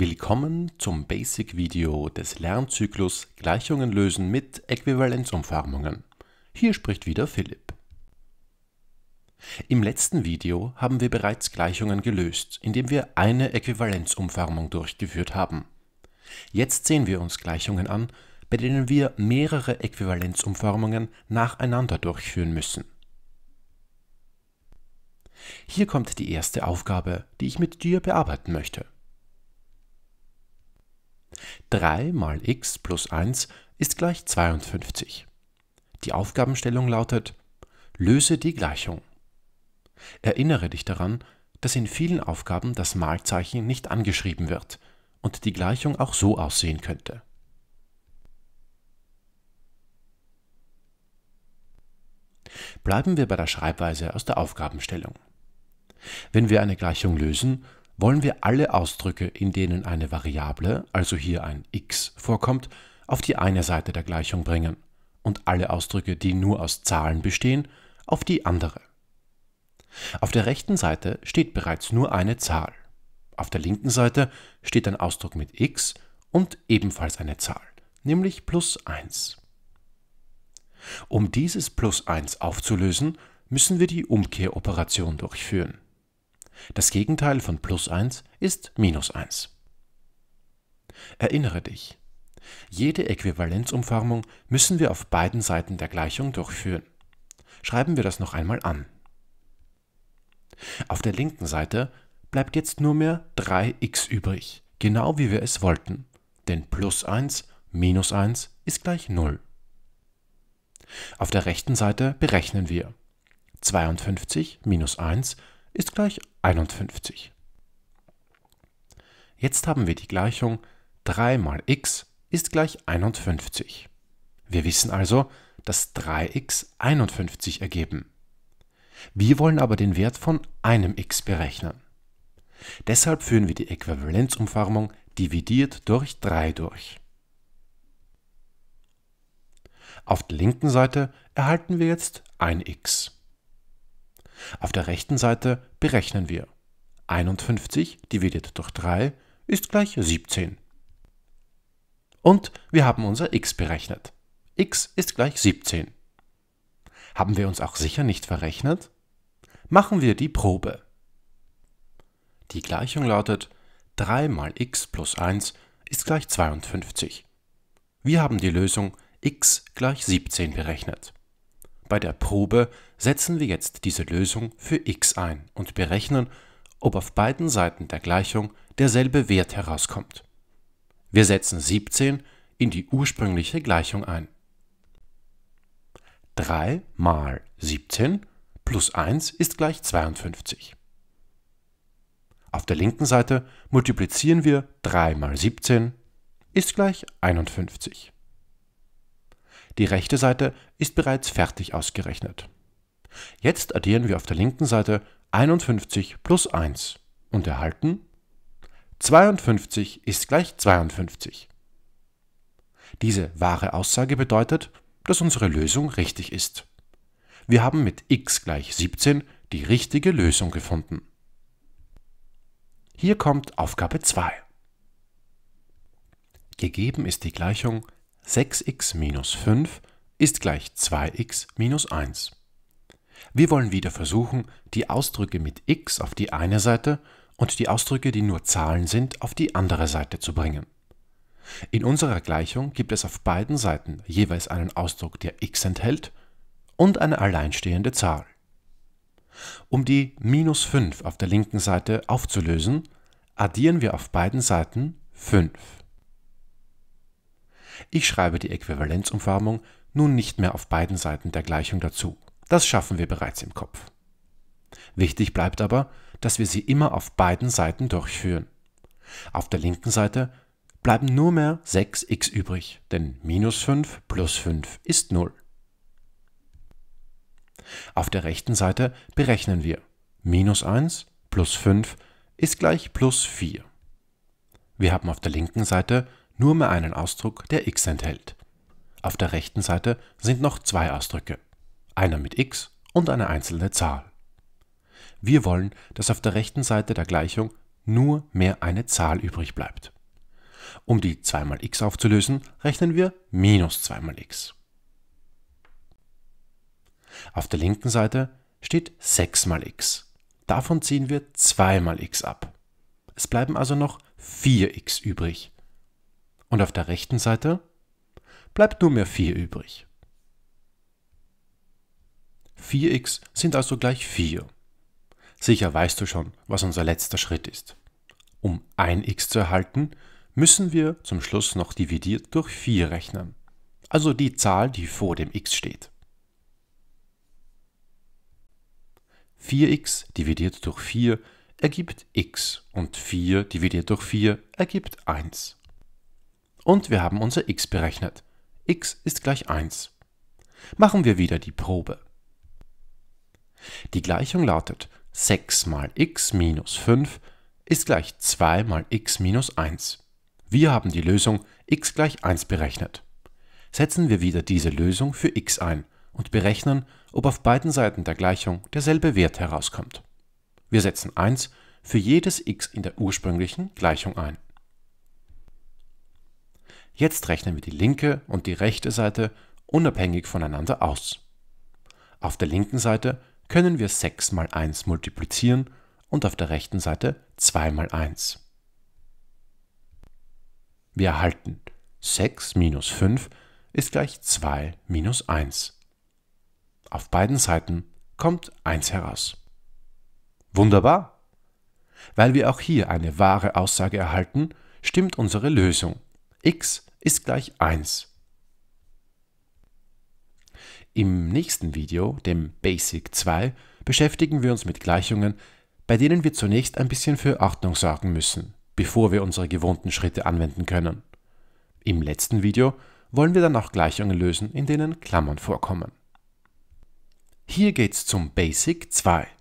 Willkommen zum Basic-Video des Lernzyklus Gleichungen lösen mit Äquivalenzumformungen. Hier spricht wieder Philipp. Im letzten Video haben wir bereits Gleichungen gelöst, indem wir eine Äquivalenzumformung durchgeführt haben. Jetzt sehen wir uns Gleichungen an, bei denen wir mehrere Äquivalenzumformungen nacheinander durchführen müssen. Hier kommt die erste Aufgabe, die ich mit dir bearbeiten möchte. 3 mal x plus 1 ist gleich 52. Die Aufgabenstellung lautet, löse die Gleichung. Erinnere dich daran, dass in vielen Aufgaben das Malzeichen nicht angeschrieben wird und die Gleichung auch so aussehen könnte. Bleiben wir bei der Schreibweise aus der Aufgabenstellung. Wenn wir eine Gleichung lösen, wollen wir alle Ausdrücke, in denen eine Variable, also hier ein x, vorkommt, auf die eine Seite der Gleichung bringen und alle Ausdrücke, die nur aus Zahlen bestehen, auf die andere. Auf der rechten Seite steht bereits nur eine Zahl. Auf der linken Seite steht ein Ausdruck mit x und ebenfalls eine Zahl, nämlich plus 1. Um dieses plus 1 aufzulösen, müssen wir die Umkehroperation durchführen. Das Gegenteil von plus 1 ist minus 1. Erinnere dich, jede Äquivalenzumformung müssen wir auf beiden Seiten der Gleichung durchführen. Schreiben wir das noch einmal an. Auf der linken Seite bleibt jetzt nur mehr 3x übrig, genau wie wir es wollten, denn plus 1 minus 1 ist gleich 0. Auf der rechten Seite berechnen wir 52 minus 1 ist gleich 51. Jetzt haben wir die Gleichung 3 mal x ist gleich 51. Wir wissen also, dass 3x 51 ergeben. Wir wollen aber den Wert von einem x berechnen. Deshalb führen wir die Äquivalenzumformung dividiert durch 3 durch. Auf der linken Seite erhalten wir jetzt 1 x. Auf der rechten Seite berechnen wir. 51 dividiert durch 3 ist gleich 17. Und wir haben unser x berechnet. x ist gleich 17. Haben wir uns auch sicher nicht verrechnet? Machen wir die Probe. Die Gleichung lautet 3 mal x plus 1 ist gleich 52. Wir haben die Lösung x gleich 17 berechnet. Bei der Probe setzen wir jetzt diese Lösung für x ein und berechnen, ob auf beiden Seiten der Gleichung derselbe Wert herauskommt. Wir setzen 17 in die ursprüngliche Gleichung ein. 3 mal 17 plus 1 ist gleich 52. Auf der linken Seite multiplizieren wir 3 mal 17 ist gleich 51. Die rechte Seite ist bereits fertig ausgerechnet. Jetzt addieren wir auf der linken Seite 51 plus 1 und erhalten 52 ist gleich 52. Diese wahre Aussage bedeutet, dass unsere Lösung richtig ist. Wir haben mit x gleich 17 die richtige Lösung gefunden. Hier kommt Aufgabe 2. Gegeben ist die Gleichung 6x minus 5 ist gleich 2x minus 1. Wir wollen wieder versuchen, die Ausdrücke mit x auf die eine Seite und die Ausdrücke, die nur Zahlen sind, auf die andere Seite zu bringen. In unserer Gleichung gibt es auf beiden Seiten jeweils einen Ausdruck, der x enthält und eine alleinstehende Zahl. Um die minus 5 auf der linken Seite aufzulösen, addieren wir auf beiden Seiten 5. Ich schreibe die Äquivalenzumformung nun nicht mehr auf beiden Seiten der Gleichung dazu. Das schaffen wir bereits im Kopf. Wichtig bleibt aber, dass wir sie immer auf beiden Seiten durchführen. Auf der linken Seite bleiben nur mehr 6x übrig, denn minus 5 plus 5 ist 0. Auf der rechten Seite berechnen wir minus 1 plus 5 ist gleich plus 4. Wir haben auf der linken Seite nur mehr einen Ausdruck, der x enthält. Auf der rechten Seite sind noch zwei Ausdrücke, einer mit x und eine einzelne Zahl. Wir wollen, dass auf der rechten Seite der Gleichung nur mehr eine Zahl übrig bleibt. Um die 2 mal x aufzulösen, rechnen wir minus 2 mal x. Auf der linken Seite steht 6 mal x. Davon ziehen wir 2 mal x ab. Es bleiben also noch 4x übrig, und auf der rechten Seite bleibt nur mehr 4 übrig. 4x sind also gleich 4. Sicher weißt du schon, was unser letzter Schritt ist. Um 1x zu erhalten, müssen wir zum Schluss noch dividiert durch 4 rechnen, also die Zahl, die vor dem x steht. 4x dividiert durch 4 ergibt x und 4 dividiert durch 4 ergibt 1 und wir haben unser x berechnet. x ist gleich 1. Machen wir wieder die Probe. Die Gleichung lautet 6 mal x minus 5 ist gleich 2 mal x minus 1. Wir haben die Lösung x gleich 1 berechnet. Setzen wir wieder diese Lösung für x ein und berechnen, ob auf beiden Seiten der Gleichung derselbe Wert herauskommt. Wir setzen 1 für jedes x in der ursprünglichen Gleichung ein. Jetzt rechnen wir die linke und die rechte Seite unabhängig voneinander aus. Auf der linken Seite können wir 6 mal 1 multiplizieren und auf der rechten Seite 2 mal 1. Wir erhalten 6 minus 5 ist gleich 2 minus 1. Auf beiden Seiten kommt 1 heraus. Wunderbar! Weil wir auch hier eine wahre Aussage erhalten, stimmt unsere Lösung. x ist gleich 1. Im nächsten Video, dem Basic 2, beschäftigen wir uns mit Gleichungen, bei denen wir zunächst ein bisschen für Ordnung sorgen müssen, bevor wir unsere gewohnten Schritte anwenden können. Im letzten Video wollen wir dann auch Gleichungen lösen, in denen Klammern vorkommen. Hier geht's zum Basic 2.